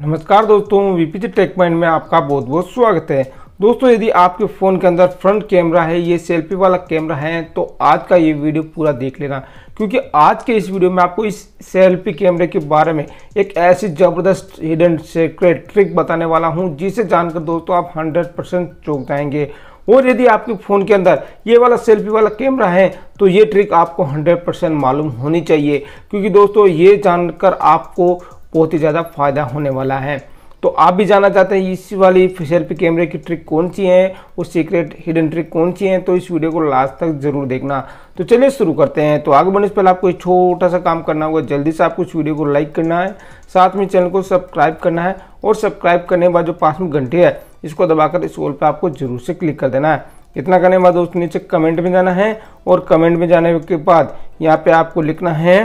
नमस्कार दोस्तों वीपीजी take point में आपका बहुत बहुत स्वागत है दोस्तों यदि आपके फ़ोन के अंदर फ्रंट कैमरा है ये सेल्फी वाला कैमरा है तो आज का ये वीडियो पूरा देख लेना क्योंकि आज के इस वीडियो में आपको इस सेल्फी कैमरे के बारे में एक ऐसी ज़बरदस्त हिडन सीक्रेट ट्रिक बताने वाला हूँ जिसे जानकर दोस्तों आप हंड्रेड परसेंट चौंक जाएंगे और यदि आपके फ़ोन के अंदर ये वाला सेल्फी वाला कैमरा है तो ये ट्रिक आपको 100 परसेंट मालूम होनी चाहिए क्योंकि दोस्तों ये जानकर आपको बहुत ही ज़्यादा फायदा होने वाला है तो आप भी जानना चाहते हैं इस वाली सेल्फी कैमरे की ट्रिक कौन सी है और सीक्रेट हिडन ट्रिक कौन सी है तो इस वीडियो को लास्ट तक जरूर देखना तो चलिए शुरू करते हैं तो आगे बढ़ने से पहले आपको एक छोटा सा काम करना होगा जल्दी से आपको इस वीडियो को लाइक करना है साथ में चैनल को सब्सक्राइब करना है और सब्सक्राइब करने के बाद जो पास में घंटे है इसको दबाकर इस वॉल पर आपको जरूर से क्लिक कर देना है इतना करने के बाद दोस्तों नीचे कमेंट में जाना है और कमेंट में जाने के बाद यहाँ पे आपको लिखना है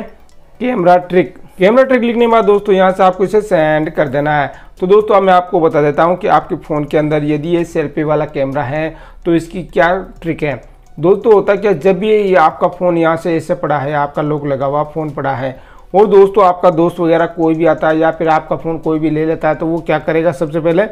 कैमरा ट्रिक कैमरा ट्रिक लिखने के बाद दोस्तों यहाँ से आपको इसे सेंड कर देना है तो दोस्तों अब मैं आपको बता देता हूँ कि आपके फ़ोन के अंदर यदि ये सेल्फी वाला कैमरा है तो इसकी क्या ट्रिक है दोस्तों होता क्या जब भी ये आपका फ़ोन यहाँ से ऐसे पड़ा है आपका लोक लगा हुआ फ़ोन पड़ा है और दोस्तों आपका दोस्त वगैरह कोई भी आता है या फिर आपका फ़ोन कोई भी ले लेता है तो वो क्या करेगा सबसे पहले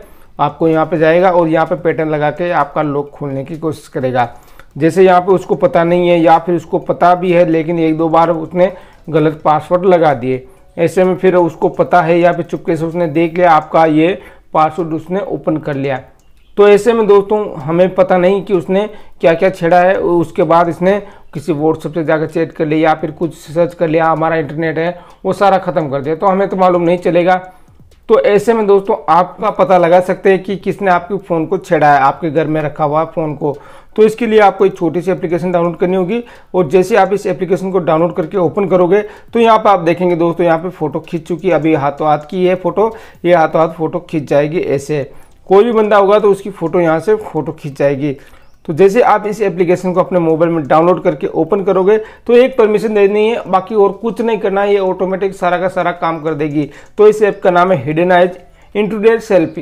आपको यहाँ पर जाएगा और यहाँ पर पैटर्न लगा के आपका लोक खोलने की कोशिश करेगा जैसे यहाँ पर उसको पता नहीं है या फिर उसको पता भी है लेकिन एक दो बार उसने गलत पासवर्ड लगा दिए ऐसे में फिर उसको पता है या फिर चुपके से उसने देख लिया आपका ये पासवर्ड उसने ओपन कर लिया तो ऐसे में दोस्तों हमें पता नहीं कि उसने क्या क्या छेड़ा है उसके बाद इसने किसी व्हाट्सएप से जाकर चैट कर लिया या फिर कुछ सर्च कर लिया हाँ, हमारा इंटरनेट है वो सारा ख़त्म कर दिया तो हमें तो मालूम नहीं चलेगा तो ऐसे में दोस्तों आपका पता लगा सकते हैं कि किसने आपके फ़ोन को छेड़ा है आपके घर में रखा हुआ है फ़ोन को तो इसके लिए आपको एक छोटी सी एप्लीकेशन डाउनलोड करनी होगी और जैसे आप इस एप्लीकेशन को डाउनलोड करके ओपन करोगे तो यहाँ पर आप देखेंगे दोस्तों यहाँ पर फ़ोटो खींच चुकी अभी हाथों हाथ की है फ़ोटो ये हाथों हाथ फ़ोटो खींच जाएगी ऐसे कोई भी बंदा होगा तो उसकी फ़ोटो यहाँ से फ़ोटो खींच जाएगी तो जैसे आप इस एप्लीकेशन को अपने मोबाइल में डाउनलोड करके ओपन करोगे तो एक परमिशन देनी है बाकी और कुछ नहीं करना है ये ऑटोमेटिक सारा का सारा काम कर देगी तो इस ऐप का नाम है हिडन आइज इंटूडेट सेल्फी